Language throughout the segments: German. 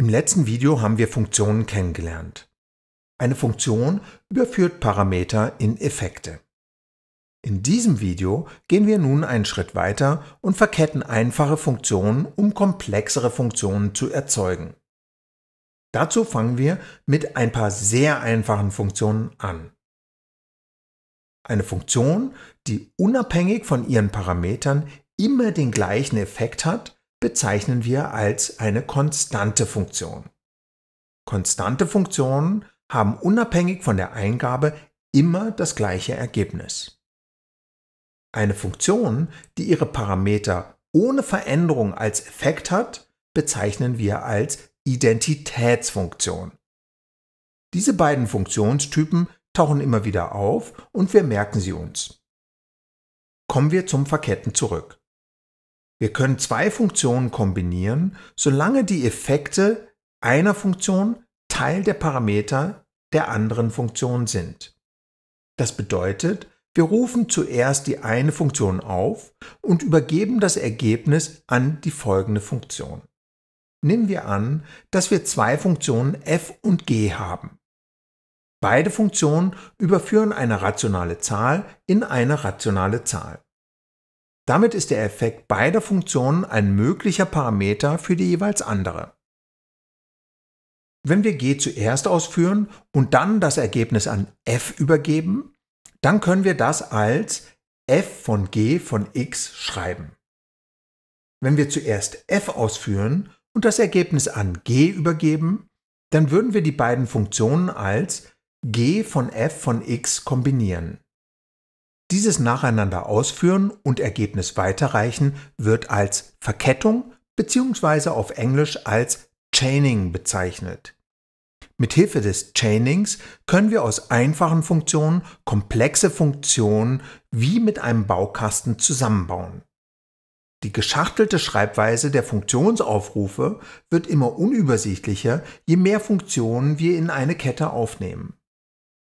Im letzten Video haben wir Funktionen kennengelernt. Eine Funktion überführt Parameter in Effekte. In diesem Video gehen wir nun einen Schritt weiter und verketten einfache Funktionen, um komplexere Funktionen zu erzeugen. Dazu fangen wir mit ein paar sehr einfachen Funktionen an. Eine Funktion, die unabhängig von ihren Parametern immer den gleichen Effekt hat bezeichnen wir als eine konstante Funktion. Konstante Funktionen haben unabhängig von der Eingabe immer das gleiche Ergebnis. Eine Funktion, die ihre Parameter ohne Veränderung als Effekt hat, bezeichnen wir als Identitätsfunktion. Diese beiden Funktionstypen tauchen immer wieder auf und wir merken sie uns. Kommen wir zum Verketten zurück. Wir können zwei Funktionen kombinieren, solange die Effekte einer Funktion Teil der Parameter der anderen Funktion sind. Das bedeutet, wir rufen zuerst die eine Funktion auf und übergeben das Ergebnis an die folgende Funktion. Nehmen wir an, dass wir zwei Funktionen f und g haben. Beide Funktionen überführen eine rationale Zahl in eine rationale Zahl. Damit ist der Effekt beider Funktionen ein möglicher Parameter für die jeweils andere. Wenn wir g zuerst ausführen und dann das Ergebnis an f übergeben, dann können wir das als f von g von x schreiben. Wenn wir zuerst f ausführen und das Ergebnis an g übergeben, dann würden wir die beiden Funktionen als g von f von x kombinieren. Dieses nacheinander ausführen und Ergebnis weiterreichen wird als Verkettung bzw. auf Englisch als Chaining bezeichnet. Mithilfe des Chainings können wir aus einfachen Funktionen komplexe Funktionen wie mit einem Baukasten zusammenbauen. Die geschachtelte Schreibweise der Funktionsaufrufe wird immer unübersichtlicher, je mehr Funktionen wir in eine Kette aufnehmen.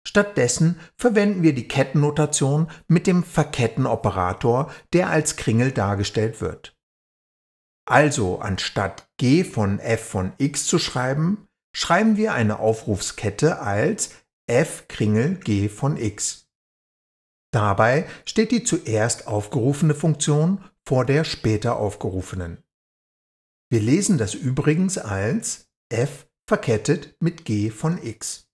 Stattdessen verwenden wir die Kettennotation mit dem Verkettenoperator, der als Kringel dargestellt wird. Also anstatt g von f von x zu schreiben, schreiben wir eine Aufrufskette als f Kringel g von x. Dabei steht die zuerst aufgerufene Funktion vor der später aufgerufenen. Wir lesen das übrigens als f verkettet mit g von x.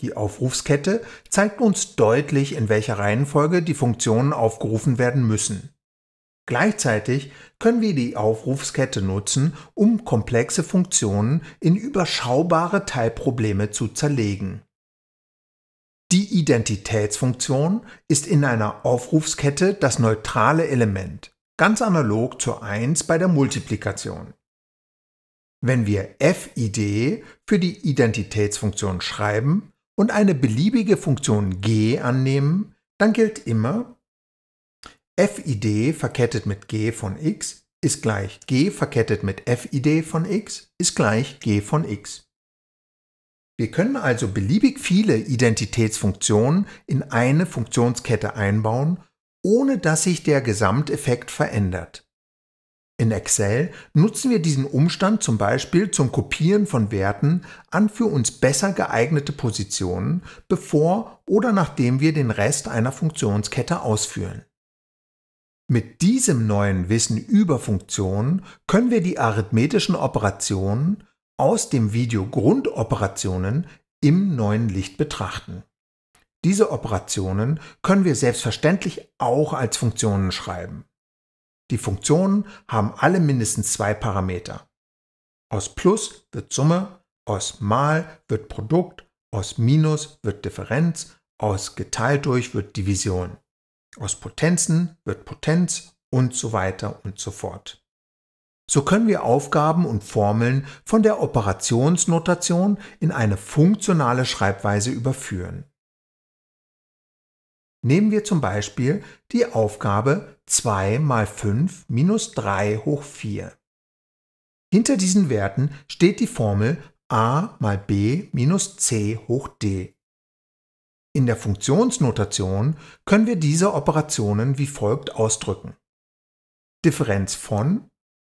Die Aufrufskette zeigt uns deutlich, in welcher Reihenfolge die Funktionen aufgerufen werden müssen. Gleichzeitig können wir die Aufrufskette nutzen, um komplexe Funktionen in überschaubare Teilprobleme zu zerlegen. Die Identitätsfunktion ist in einer Aufrufskette das neutrale Element, ganz analog zur 1 bei der Multiplikation. Wenn wir fid für die Identitätsfunktion schreiben, und eine beliebige Funktion g annehmen, dann gilt immer fid verkettet mit g von x ist gleich g verkettet mit fid von x ist gleich g von x. Wir können also beliebig viele Identitätsfunktionen in eine Funktionskette einbauen, ohne dass sich der Gesamteffekt verändert. In Excel nutzen wir diesen Umstand zum Beispiel zum Kopieren von Werten an für uns besser geeignete Positionen, bevor oder nachdem wir den Rest einer Funktionskette ausführen. Mit diesem neuen Wissen über Funktionen können wir die arithmetischen Operationen aus dem Video Grundoperationen im neuen Licht betrachten. Diese Operationen können wir selbstverständlich auch als Funktionen schreiben. Die Funktionen haben alle mindestens zwei Parameter. Aus Plus wird Summe, aus Mal wird Produkt, aus Minus wird Differenz, aus geteilt durch wird Division, aus Potenzen wird Potenz und so weiter und so fort. So können wir Aufgaben und Formeln von der Operationsnotation in eine funktionale Schreibweise überführen. Nehmen wir zum Beispiel die Aufgabe 2 mal 5 minus 3 hoch 4. Hinter diesen Werten steht die Formel a mal b minus c hoch d. In der Funktionsnotation können wir diese Operationen wie folgt ausdrücken. Differenz von,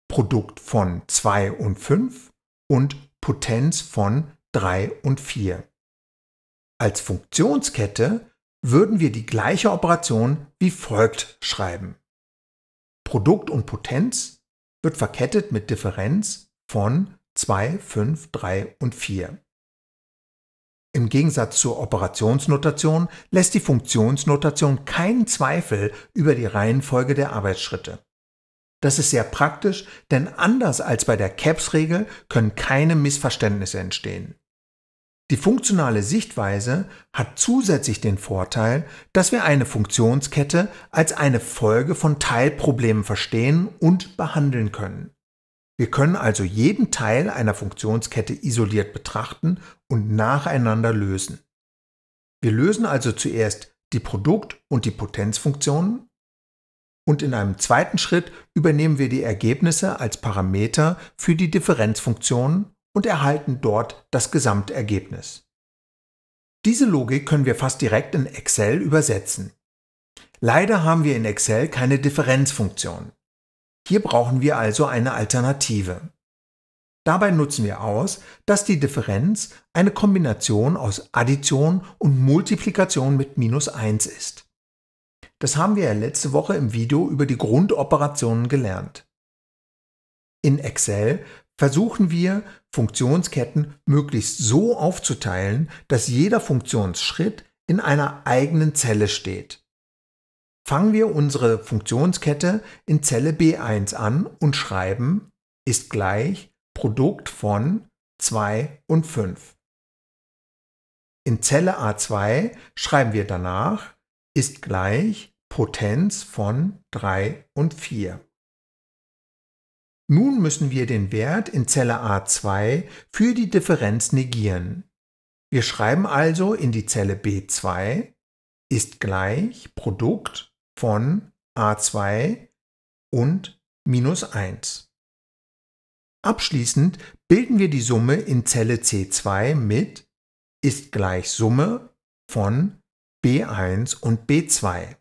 Produkt von 2 und 5 und Potenz von 3 und 4. Als Funktionskette würden wir die gleiche Operation wie folgt schreiben. Produkt und Potenz wird verkettet mit Differenz von 2, 5, 3 und 4. Im Gegensatz zur Operationsnotation lässt die Funktionsnotation keinen Zweifel über die Reihenfolge der Arbeitsschritte. Das ist sehr praktisch, denn anders als bei der CAPS-Regel können keine Missverständnisse entstehen. Die funktionale Sichtweise hat zusätzlich den Vorteil, dass wir eine Funktionskette als eine Folge von Teilproblemen verstehen und behandeln können. Wir können also jeden Teil einer Funktionskette isoliert betrachten und nacheinander lösen. Wir lösen also zuerst die Produkt- und die Potenzfunktionen und in einem zweiten Schritt übernehmen wir die Ergebnisse als Parameter für die Differenzfunktionen und erhalten dort das Gesamtergebnis. Diese Logik können wir fast direkt in Excel übersetzen. Leider haben wir in Excel keine Differenzfunktion. Hier brauchen wir also eine Alternative. Dabei nutzen wir aus, dass die Differenz eine Kombination aus Addition und Multiplikation mit minus 1 ist. Das haben wir ja letzte Woche im Video über die Grundoperationen gelernt. In Excel versuchen wir, Funktionsketten möglichst so aufzuteilen, dass jeder Funktionsschritt in einer eigenen Zelle steht. Fangen wir unsere Funktionskette in Zelle B1 an und schreiben ist gleich Produkt von 2 und 5. In Zelle A2 schreiben wir danach ist gleich Potenz von 3 und 4. Nun müssen wir den Wert in Zelle A2 für die Differenz negieren. Wir schreiben also in die Zelle B2 ist gleich Produkt von A2 und minus 1. Abschließend bilden wir die Summe in Zelle C2 mit ist gleich Summe von B1 und B2.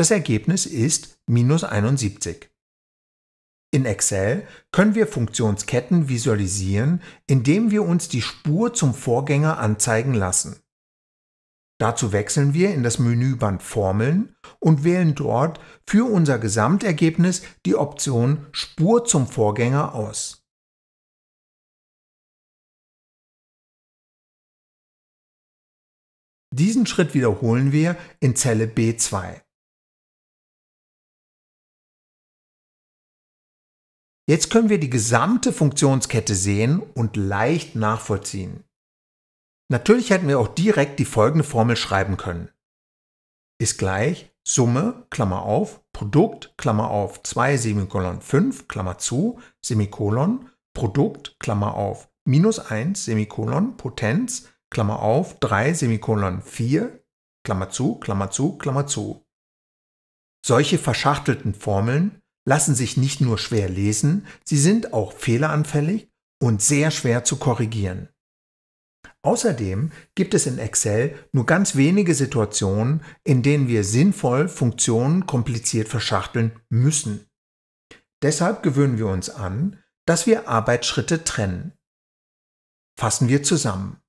Das Ergebnis ist minus 71. In Excel können wir Funktionsketten visualisieren, indem wir uns die Spur zum Vorgänger anzeigen lassen. Dazu wechseln wir in das Menüband Formeln und wählen dort für unser Gesamtergebnis die Option Spur zum Vorgänger aus. Diesen Schritt wiederholen wir in Zelle B2. Jetzt können wir die gesamte Funktionskette sehen und leicht nachvollziehen. Natürlich hätten wir auch direkt die folgende Formel schreiben können. Ist gleich Summe, Klammer auf, Produkt, Klammer auf, 2, Semikolon, 5, Klammer zu, Semikolon, Produkt, Klammer auf, minus 1, Semikolon, Potenz, Klammer auf, 3, Semikolon, 4, Klammer zu, Klammer zu, Klammer zu. Solche verschachtelten Formeln lassen sich nicht nur schwer lesen, sie sind auch fehleranfällig und sehr schwer zu korrigieren. Außerdem gibt es in Excel nur ganz wenige Situationen, in denen wir sinnvoll Funktionen kompliziert verschachteln müssen. Deshalb gewöhnen wir uns an, dass wir Arbeitsschritte trennen. Fassen wir zusammen.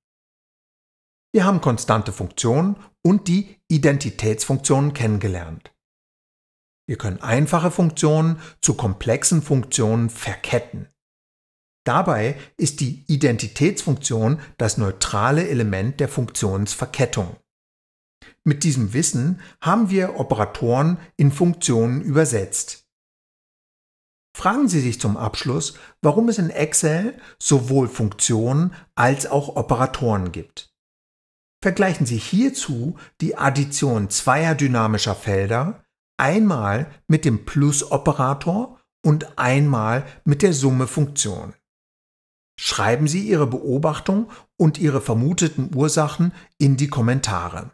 Wir haben konstante Funktionen und die Identitätsfunktionen kennengelernt. Wir können einfache Funktionen zu komplexen Funktionen verketten. Dabei ist die Identitätsfunktion das neutrale Element der Funktionsverkettung. Mit diesem Wissen haben wir Operatoren in Funktionen übersetzt. Fragen Sie sich zum Abschluss, warum es in Excel sowohl Funktionen als auch Operatoren gibt. Vergleichen Sie hierzu die Addition zweier dynamischer Felder einmal mit dem Plus-Operator und einmal mit der Summe-Funktion. Schreiben Sie Ihre Beobachtung und Ihre vermuteten Ursachen in die Kommentare.